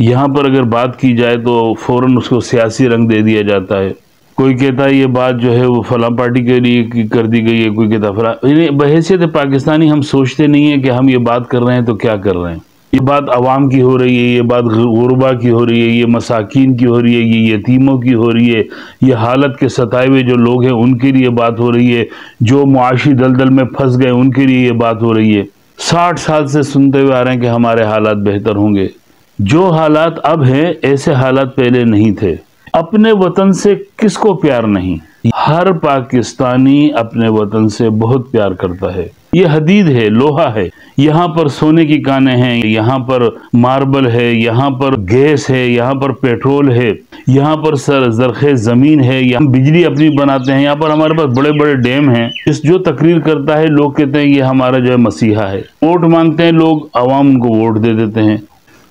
यहाँ पर अगर बात की जाए तो फौरन उसको सियासी रंग दे दिया जाता है कोई कहता है ये बात जो है वो फलां पार्टी के लिए कर दी गई है कोई कहता फला बहसीत पाकिस्तानी हम सोचते नहीं है कि हम ये बात कर रहे हैं तो क्या कर रहे हैं ये बात आवाम की हो रही है ये बात गुरबा की हो रही है ये मसाकिन की हो रही है ये यतीमों की हो रही है ये हालत के सताए हुए जो लोग हैं उनके लिए बात हो रही है जो मुआशी दलदल में फंस गए उनके लिए ये बात हो रही है साठ साल से सुनते हुए आ रहे हैं कि हमारे हालात बेहतर होंगे जो हालात अब हैं ऐसे हालात पहले नहीं थे अपने वतन से किसको प्यार नहीं हर पाकिस्तानी अपने वतन से बहुत प्यार करता है ये हदीद है लोहा है यहाँ पर सोने की काने हैं यहाँ पर मार्बल है यहाँ पर गैस है यहाँ पर पेट्रोल है यहाँ पर सर जरखे ज़मीन है यहाँ बिजली अपनी बनाते हैं यहाँ पर हमारे पास बड़े बड़े डैम हैं इस जो तकरीर करता है लोग कहते हैं ये हमारा जो है मसीहा है वोट मांगते हैं लोग आवाम उनको वोट दे देते हैं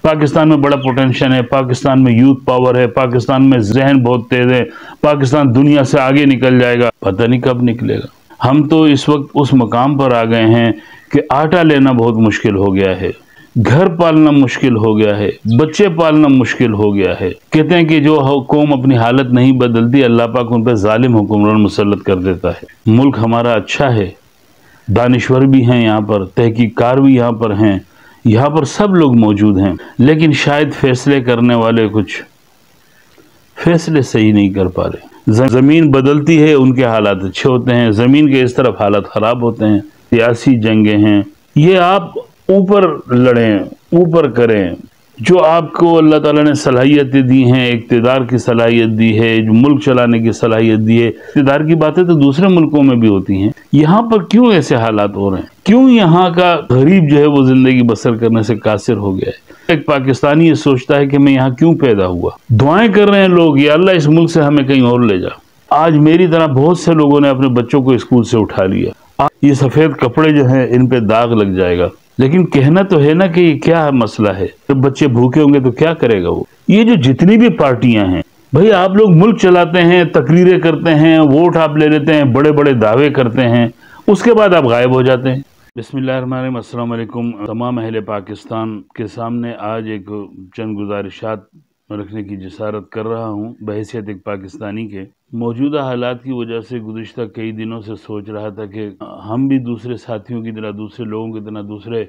पाकिस्तान में बड़ा पोटेंशियल है पाकिस्तान में यूथ पावर है पाकिस्तान में जहन बहुत तेज है पाकिस्तान दुनिया से आगे निकल जाएगा पता नहीं कब निकलेगा हम तो इस वक्त उस मकाम पर आ गए हैं कि आटा लेना बहुत मुश्किल हो गया है घर पालना मुश्किल हो गया है बच्चे पालना मुश्किल हो गया है कहते हैं कि जो कौम अपनी हालत नहीं बदलती अल्लाह पाक उन पर ालिम हुकुमरान मुसलत कर देता है मुल्क हमारा अच्छा है दानश्वर भी हैं यहाँ पर तहकीकार भी यहाँ पर हैं यहाँ पर सब लोग मौजूद हैं लेकिन शायद फैसले करने वाले कुछ फैसले सही नहीं कर पा रहे ज़मीन बदलती है उनके हालात अच्छे होते हैं ज़मीन के इस तरफ हालात ख़राब होते हैं सियासी जंगे हैं ये आप ऊपर लड़ें ऊपर करें जो आपको अल्लाह ताला ने सलाहियतें दी हैं इकतदार की सलाहियत दी है जो मुल्क चलाने की सलाहियत दी है इकतदार की बातें तो दूसरे मुल्कों में भी होती हैं यहाँ पर क्यों ऐसे हालात हो रहे हैं क्यों यहाँ का गरीब जो है वो ज़िंदगी बसर करने से कासिर हो गया है एक पाकिस्तानी ये सोचता है कि मैं यहाँ क्यों पैदा हुआ दुआएं कर रहे हैं लोग या अल्लाह इस मुल्क से हमें कहीं और ले जा आज मेरी तरह बहुत से लोगों ने अपने बच्चों को स्कूल से उठा लिया ये सफ़ेद कपड़े जो हैं इन पे दाग लग जाएगा लेकिन कहना तो है ना कि क्या मसला है तो बच्चे भूखे होंगे तो क्या करेगा वो ये जो जितनी भी पार्टियां हैं भाई आप लोग मुल्क चलाते हैं तकरीरें करते हैं वोट आप ले लेते हैं बड़े बड़े दावे करते हैं उसके बाद आप गायब हो जाते हैं बसमिल्लाम तमाम अहल पाकिस्तान के सामने आज एक चंद गुजारिशात रखने की जसारत कर रहा हूँ बहसीत एक पाकिस्तानी के मौजूदा हालात की वजह से गुजशत कई दिनों से सोच रहा था कि हम भी दूसरे साथियों की तरह दूसरे लोगों की तरह दूसरे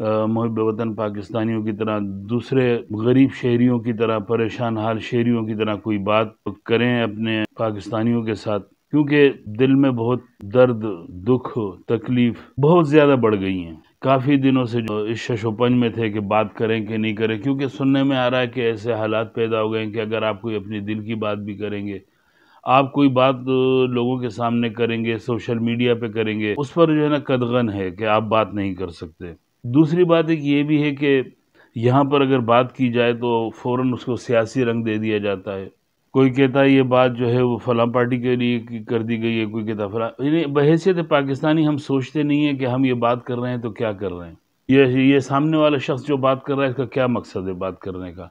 महब वतन पाकिस्तानियों की तरह दूसरे गरीब शहरीों की तरह परेशान हाल शहरीों की तरह कोई बात करें अपने पाकिस्तानियों के साथ क्योंकि दिल में बहुत दर्द दुख तकलीफ़ बहुत ज़्यादा बढ़ गई हैं काफ़ी दिनों से जो इस शशोपंज में थे कि बात करें कि नहीं करें क्योंकि सुनने में आ रहा है कि ऐसे हालात पैदा हो गए हैं कि अगर आप कोई अपने दिल की बात भी करेंगे आप कोई बात लोगों के सामने करेंगे सोशल मीडिया पे करेंगे उस पर जो है ना कदगन है कि आप बात नहीं कर सकते दूसरी बात एक ये भी है कि यहाँ पर अगर बात की जाए तो फ़ौर उसको सियासी रंग दे दिया जाता है कोई कहता है ये बात जो है वो फलां पार्टी के लिए कर दी गई है कोई कहता फला यानी बहसीत पाकिस्तानी हम सोचते नहीं हैं कि हम ये बात कर रहे हैं तो क्या कर रहे हैं ये ये सामने वाला शख्स जो बात कर रहा है इसका क्या मकसद है बात करने का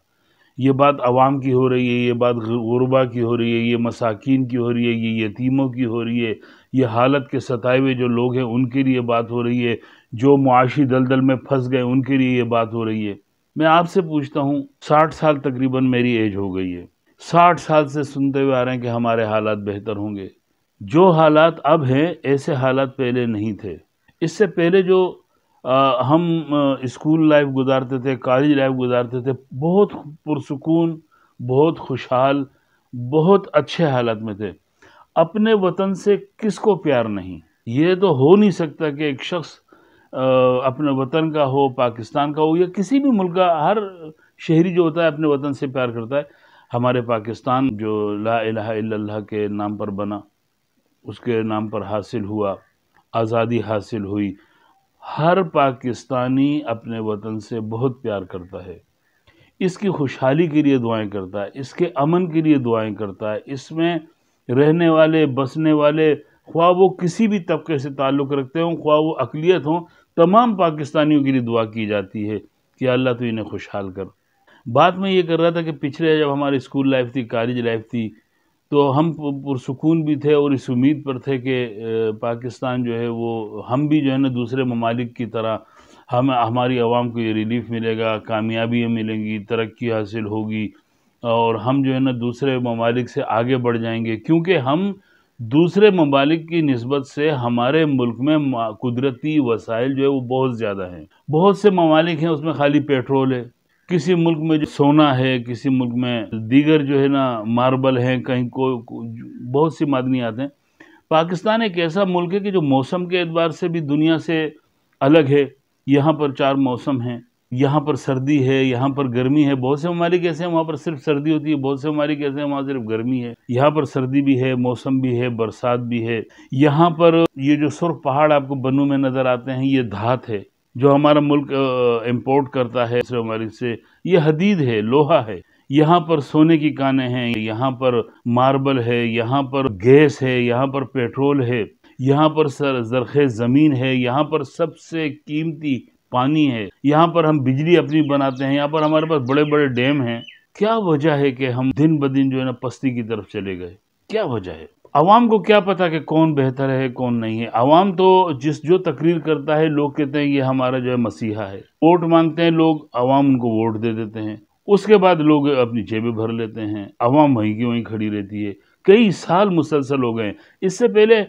ये बात आवाम की हो रही है ये बात गुरबा की हो रही है ये मसाकिन की हो रही है ये यतीमों की हो रही है ये हालत के सताए हुए जो लोग हैं उनके लिए बात हो रही है जो मुआशी दलदल में फंस गए उनके लिए ये बात हो रही है मैं आपसे पूछता हूँ साठ साल तकरीबन मेरी एज हो गई है साठ साल से सुनते हुए आ रहे हैं कि हमारे हालात बेहतर होंगे जो हालात अब हैं ऐसे हालात पहले नहीं थे इससे पहले जो आ, हम स्कूल लाइफ गुजारते थे कॉलेज लाइफ गुजारते थे बहुत पुरसकून बहुत खुशहाल बहुत अच्छे हालात में थे अपने वतन से किसको प्यार नहीं ये तो हो नहीं सकता कि एक शख्स अपने वतन का हो पाकिस्तान का हो या किसी भी मुल्क का हर शहरी जो होता है अपने वतन से प्यार करता है हमारे पाकिस्तान जो ला के नाम पर बना उसके नाम पर हासिल हुआ आज़ादी हासिल हुई हर पाकिस्तानी अपने वतन से बहुत प्यार करता है इसकी खुशहाली के लिए दुआएं करता है इसके अमन के लिए दुआएं करता है इसमें रहने वाले बसने वाले ख्वा वो किसी भी तबके से ताल्लुक़ रखते हों ख्वा वो अकलीत हों तमाम पाकिस्तानियों के लिए दुआ की जाती है कि अल्लाह तो इन्हें खुशहाल कर बाद में ये कर रहा था कि पिछले जब हमारी स्कूल लाइफ थी कॉलेज लाइफ थी तो हम पुरसकून भी थे और इस उम्मीद पर थे कि पाकिस्तान जो है वो हम भी जो है ना दूसरे ममालिक की तरह हम हमारी आवाम को ये रिलीफ मिलेगा कामयाबियाँ मिलेंगी तरक्की हासिल होगी और हम जो है ना दूसरे ममालिक से आगे बढ़ जाएंगे क्योंकि हम दूसरे ममालिक की नस्बत से हमारे मुल्क में कुदरती वसाइल जो है वो बहुत ज़्यादा हैं बहुत से ममालिक हैं उसमें खाली पेट्रोल है किसी मुल्क में जो सोना है किसी मुल्क में दीगर जो है ना मार्बल है कहीं को, को बहुत सी आते हैं पाकिस्तान एक ऐसा मुल्क है कि जो मौसम के एतबार से भी दुनिया से अलग है यहाँ पर चार मौसम हैं यहाँ पर सर्दी है यहाँ पर गर्मी है बहुत से ममालिक ऐसे हैं वहाँ पर सिर्फ सर्दी होती है बहुत से ममालिक ऐसे हैं वहाँ सिर्फ गर्मी है यहाँ पर सर्दी भी है मौसम भी है बरसात भी है यहाँ पर ये जो सुर्ख पहाड़ आपको बनों में नज़र आते हैं ये धात है जो हमारा मुल्क इम्पोर्ट करता है दूसरे से ये हदीद है लोहा है यहाँ पर सोने की काने हैं यहाँ पर मार्बल है यहाँ पर गैस है यहाँ पर पेट्रोल है यहाँ पर सर जरखे ज़मीन है यहाँ पर सबसे कीमती पानी है यहाँ पर हम बिजली अपनी बनाते हैं यहाँ पर हमारे पास बड़े बड़े डैम हैं क्या वजह है कि हम दिन ब दिन जो है ना पस्ती की तरफ चले गए क्या वजह है आवाम को क्या पता कि कौन बेहतर है कौन नहीं है आवाम तो जिस जो तकरीर करता है लोग कहते हैं ये हमारा जो है मसीहा है वोट मांगते हैं लोग आवाम उनको वोट दे देते हैं उसके बाद लोग अपनी जेबें भर लेते हैं आवाम वहीं की वहीं खड़ी रहती है कई साल मुसलसल हो गए इससे पहले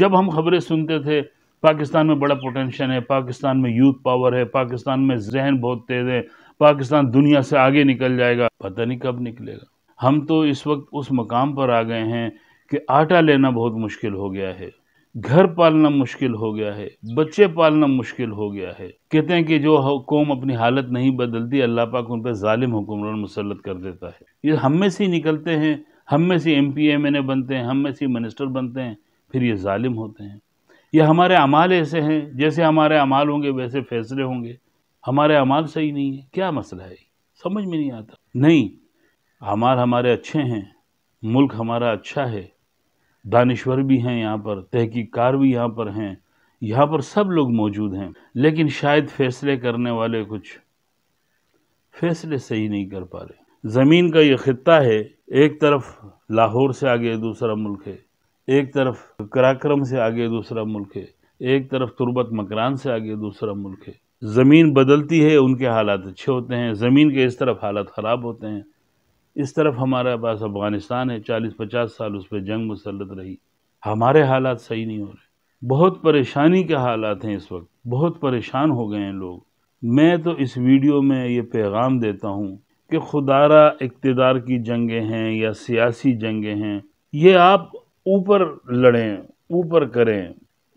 जब हम खबरें सुनते थे पाकिस्तान में बड़ा पोटेंशन है पाकिस्तान में यूथ पावर है पाकिस्तान में जहन बहुत तेज़ है पाकिस्तान दुनिया से आगे निकल जाएगा पता नहीं कब निकलेगा हम तो इस वक्त उस मकाम पर आ गए हैं कि आटा लेना बहुत मुश्किल हो गया है घर पालना मुश्किल हो गया है बच्चे पालना मुश्किल हो गया है कहते हैं कि जो कौम अपनी हालत नहीं बदलती अल्लाह पाक उन पर ालिम हुक्मरान मुसलत कर देता है ये हम में से ही निकलते हैं हम में से M P M N A बनते हैं हम में से मिनिस्टर बनते हैं फिर ये ालिम होते हैं ये हमारे अमाल ऐसे हैं जैसे हमारे अमाल होंगे वैसे फैसले होंगे हमारे अमाल सही नहीं है क्या मसला है समझ में नहीं आता नहीं अमाल हमारे अच्छे हैं मुल्क हमारा अच्छा है दानश्वर भी हैं यहाँ पर तहकीकार भी यहाँ पर हैं यहाँ पर सब लोग मौजूद हैं लेकिन शायद फैसले करने वाले कुछ फैसले सही नहीं कर पा रहे ज़मीन का ये ख़त्ता है एक तरफ लाहौर से आगे दूसरा मुल्क है एक तरफ कराक्रम से आगे दूसरा मुल्क है एक तरफ तुरबत मकरान से आगे दूसरा मुल्क है ज़मीन बदलती है उनके हालात अच्छे होते हैं ज़मीन के इस तरफ हालात ख़राब होते हैं इस तरफ हमारे पास अफ़गानिस्तान है चालीस पचास साल उस पर जंग मुसलत रही हमारे हालात सही नहीं हो रहे बहुत परेशानी के हालात हैं इस वक्त बहुत परेशान हो गए हैं लोग मैं तो इस वीडियो में ये पैगाम देता हूँ कि खुदारा इकतदार की जंगें हैं या सियासी जंगें हैं ये आप ऊपर लड़ें ऊपर करें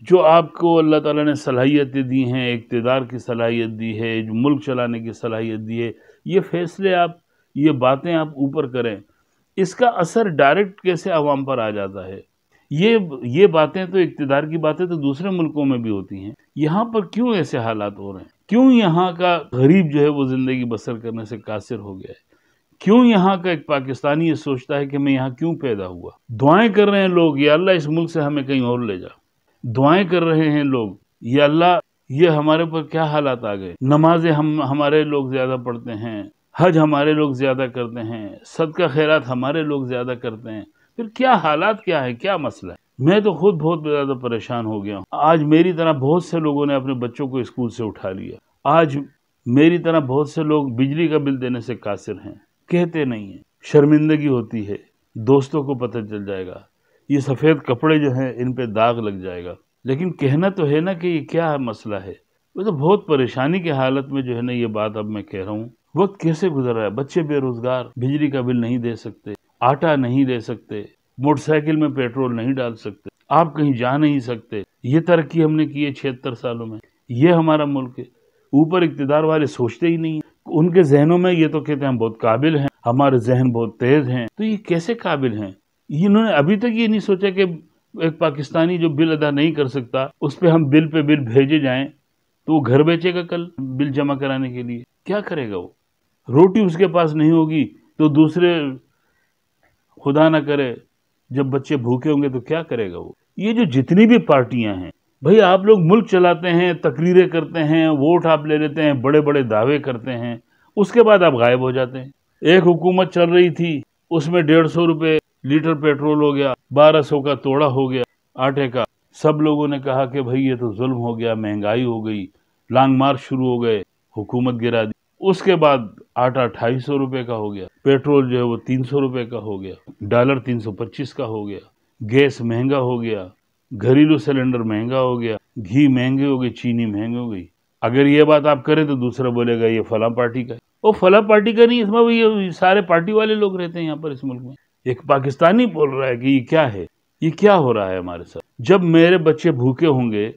जो आपको अल्लाह ताला ने सलाहियतें दी हैं इकतदार की सलाहियत दी है जो मुल्क चलाने की सलाहियत दी है ये फ़ैसले आप ये बातें आप ऊपर करें इसका असर डायरेक्ट कैसे आवाम पर आ जाता है ये ये बातें तो इकतदार की बातें तो दूसरे मुल्कों में भी होती हैं यहाँ पर क्यों ऐसे हालात हो रहे हैं क्यों यहाँ का गरीब जो है वो ज़िंदगी बसर करने से कासिर हो गया है क्यों यहाँ का एक पाकिस्तानी ये सोचता है कि मैं यहाँ क्यों पैदा हुआ दुआएं कर रहे हैं लोग या अल्लाह इस मुल्क से हमें कहीं और ले जा दुआएं कर रहे हैं लोग या अल्लाह ये हमारे ऊपर क्या हालात आ गए नमाजें हम हमारे लोग ज़्यादा पढ़ते हैं हज हमारे लोग ज़्यादा करते हैं सदका खैरात हमारे लोग ज़्यादा करते हैं फिर क्या हालात क्या है क्या मसला है मैं तो खुद बहुत ज़्यादा परेशान हो गया हूँ आज मेरी तरह बहुत से लोगों ने अपने बच्चों को स्कूल से उठा लिया आज मेरी तरह बहुत से लोग बिजली का बिल देने से कासिर हैं कहते नहीं हैं शर्मिंदगी होती है दोस्तों को पता चल जाएगा ये सफ़ेद कपड़े जो हैं इन पर दाग लग जाएगा लेकिन कहना तो है ना कि ये क्या मसला है वो तो बहुत परेशानी के हालत में जो है ना ये बात अब मैं कह रहा हूँ वक्त कैसे गुजर रहा है बच्चे बेरोजगार बिजली का बिल नहीं दे सकते आटा नहीं दे सकते मोटरसाइकिल में पेट्रोल नहीं डाल सकते आप कहीं जा नहीं सकते ये तरक्की हमने की है छिहत्तर सालों में ये हमारा मुल्क है ऊपर इकतदार वाले सोचते ही नहीं उनके जहनों में ये तो कहते हैं हम बहुत काबिल हैं हमारे जहन बहुत तेज हैं तो ये कैसे काबिल हैं इन्होंने अभी तक ये नहीं सोचा कि एक पाकिस्तानी जो बिल अदा नहीं कर सकता उस पर हम बिल पे बिल भेजे जाएं तो वो घर बेचेगा कल बिल जमा कराने के लिए क्या करेगा वो रोटी उसके पास नहीं होगी तो दूसरे खुदा ना करे जब बच्चे भूखे होंगे तो क्या करेगा वो ये जो जितनी भी पार्टियां हैं भाई आप लोग मुल्क चलाते हैं तकरीरें करते हैं वोट आप ले लेते हैं बड़े बड़े दावे करते हैं उसके बाद आप गायब हो जाते हैं एक हुकूमत चल रही थी उसमें डेढ़ सौ रुपये लीटर पेट्रोल हो गया बारह सौ का तोड़ा हो गया आटे का सब लोगों ने कहा कि भाई ये तो जुल्म हो गया महंगाई हो गई लॉन्ग मार्च शुरू हो गए हुकूमत गिरा दी उसके बाद आटा ढाई सौ रुपये का हो गया पेट्रोल जो है वो तीन सौ रुपये का हो गया डॉलर तीन सौ पच्चीस का हो गया गैस महंगा हो गया घरेलू सिलेंडर महंगा हो गया घी महंगे हो गई चीनी महंगी हो गई अगर ये बात आप करें तो दूसरा बोलेगा ये फला पार्टी का वो फला पार्टी का नहीं इसमें ये सारे पार्टी वाले लोग रहते हैं यहाँ पर इस मुल्क में एक पाकिस्तानी बोल रहा है कि ये क्या है ये क्या हो रहा है हमारे साथ जब मेरे बच्चे भूखे होंगे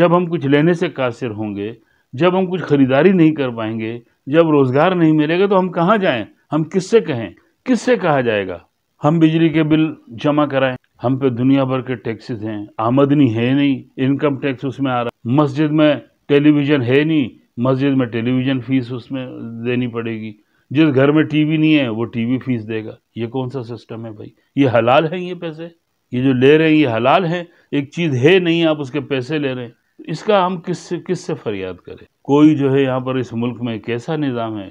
जब हम कुछ लेने से कासिर होंगे जब हम कुछ खरीदारी नहीं कर पाएंगे जब रोज़गार नहीं मिलेगा तो हम कहाँ जाएं हम किससे कहें किससे कहा जाएगा हम बिजली के बिल जमा कराएं हम पे दुनिया भर के टैक्सेस हैं आमदनी है नहीं इनकम टैक्स उसमें आ रहा मस्जिद में टेलीविज़न है नहीं मस्जिद में टेलीविज़न फ़ीस उसमें देनी पड़ेगी जिस घर में टीवी नहीं है वो टीवी फीस देगा ये कौन सा सिस्टम है भाई ये हलाल है ये पैसे ये जो ले रहे हैं ये हलाल है एक चीज़ है नहीं आप उसके पैसे ले रहे हैं इसका हम किस किससे फरियाद करें कोई जो है यहाँ पर इस मुल्क में कैसा निज़ाम है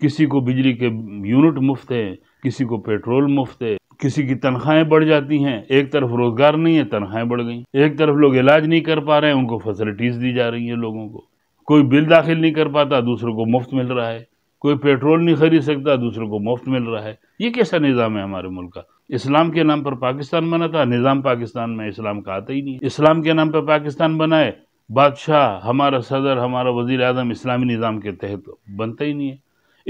किसी को बिजली के यूनिट मुफ्त है किसी को पेट्रोल मुफ्त है किसी की तनख्वाहें बढ़ जाती हैं एक तरफ रोज़गार नहीं है तनख्वाहें बढ़ गई एक तरफ लोग इलाज नहीं कर पा रहे हैं उनको फैसिलिटीज़ दी जा रही हैं लोगों को कोई बिल दाखिल नहीं कर पाता दूसरों को मुफ्त मिल रहा है कोई पेट्रोल नहीं खरीद सकता दूसरों को मुफ्त मिल रहा है ये कैसा निज़ाम है हमारे मुल्क का इस्लाम के नाम पर पाकिस्तान बना था निज़ाम पाकिस्तान में इस्लाम का आता ही नहीं इस्लाम के नाम पर पाकिस्तान बनाए बादशाह हमारा सदर हमारा वजीर अजम इस्लामी निज़ाम के तहत बनता ही नहीं है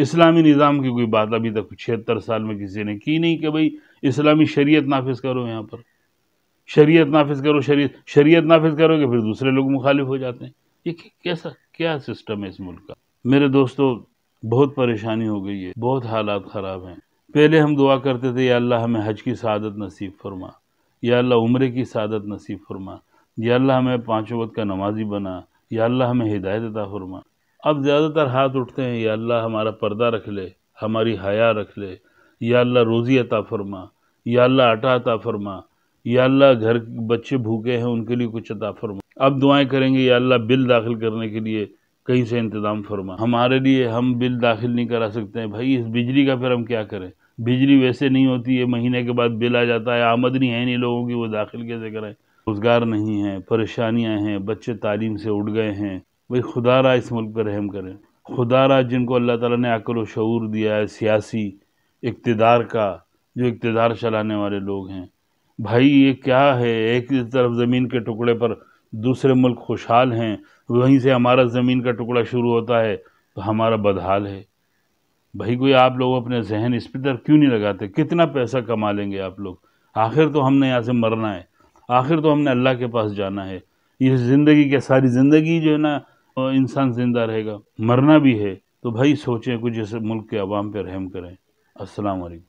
इस्लामी निज़ाम की कोई बात अभी तक छिहत्तर साल में किसी ने की नहीं कि भाई इस्लामी शरीयत नाफिज करो यहाँ पर शरीयत नाफिज करो शरीय शरीयत नाफिज करोगे फिर दूसरे लोग मुखालिफ हो जाते हैं ये कैसा क्या सिस्टम है इस मुल्क का मेरे दोस्तों बहुत परेशानी हो गई है बहुत हालात ख़राब हैं पहले हम दुआ करते थे या अल्लाह हमें हज की शादत नसीब फरमा या अल्लाह उम्र की शादत नसीब फरमा या अल्लाह हमें पाँचों वक्त का नमाजी बना या अल्लाह हमें हिदायत अता फरमा अब ज़्यादातर हाथ उठते हैं या अल्लाह हमारा पर्दा रख ले हमारी हया रख ले या अल्लाह रोज़ी अता फरमा या अल्लाह आटा अता फरमा या अल्लाह घर बच्चे भूखे हैं उनके लिए कुछ अता फरमा अब दुआएं करेंगे या अल्लाह बिल दाखिल करने के लिए कहीं से इंतज़ाम फरमा हमारे लिए हम बिल दाखिल नहीं करा सकते हैं भाई इस बिजली का फिर हम क्या करें बिजली वैसे नहीं होती है महीने के बाद बिल आ जाता है आमदनी है नहीं लोगों की वो दाखिल कैसे करें रोज़गार नहीं है परेशानियाँ हैं बच्चे तालीम से उठ गए हैं भाई खुदा रहा इस मुल्क पर रहम करें खुदा रहा जिनको अल्लाह ताला ने अकल व शूर दिया है सियासी इकतदार का जो इकतदार चलाने वाले लोग हैं भाई ये क्या है एक तरफ ज़मीन के टुकड़े पर दूसरे मुल्क खुशहाल हैं वहीं से हमारा ज़मीन का टुकड़ा शुरू होता है तो हमारा बदहाल है भाई कोई आप लोग अपने जहन इस पर क्यों नहीं लगाते कितना पैसा कमा लेंगे आप लोग आखिर तो हमने यहाँ से मरना है आखिर तो हमने अल्लाह के पास जाना है ये ज़िंदगी क्या सारी ज़िंदगी जो है ना इंसान ज़िंदा रहेगा मरना भी है तो भाई सोचें कुछ जैसे मुल्क के आवाम पर रहम करें असलकम